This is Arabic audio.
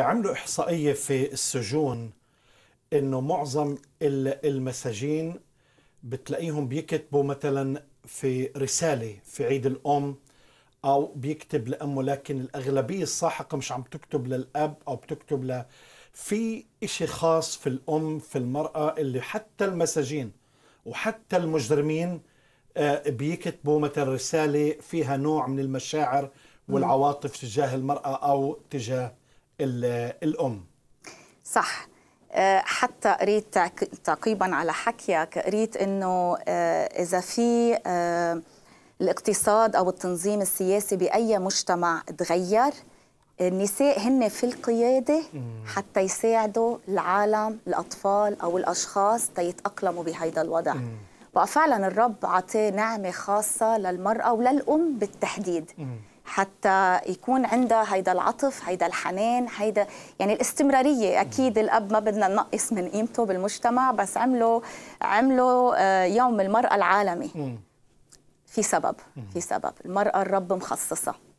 عملوا إحصائية في السجون إنه معظم المساجين بتلاقيهم بيكتبوا مثلا في رسالة في عيد الأم أو بيكتب لأمه لكن الأغلبية الساحقة مش عم تكتب للأب أو بتكتب ل في إشي خاص في الأم في المرأة اللي حتى المساجين وحتى المجرمين آه، بيكتبوا مثلا رسالة فيها نوع من المشاعر والعواطف تجاه المرأة أو تجاه الام صح آه، حتى قريت تعقيبا على حكيك قريت انه آه، اذا في آه، الاقتصاد او التنظيم السياسي باي مجتمع تغير النساء هن في القياده حتى يساعدوا العالم الاطفال او الاشخاص تيتاقلموا بهذا الوضع بقى فعلا الرب عطاه نعمة خاصة للمرأة وللأم بالتحديد حتى يكون عندها هيدا العطف هيدا الحنان هيدا يعني الاستمرارية أكيد الأب ما بدنا ننقص من قيمته بالمجتمع بس عملوا عملوا آه، يوم المرأة العالمي في سبب في سبب المرأة الرب مخصصها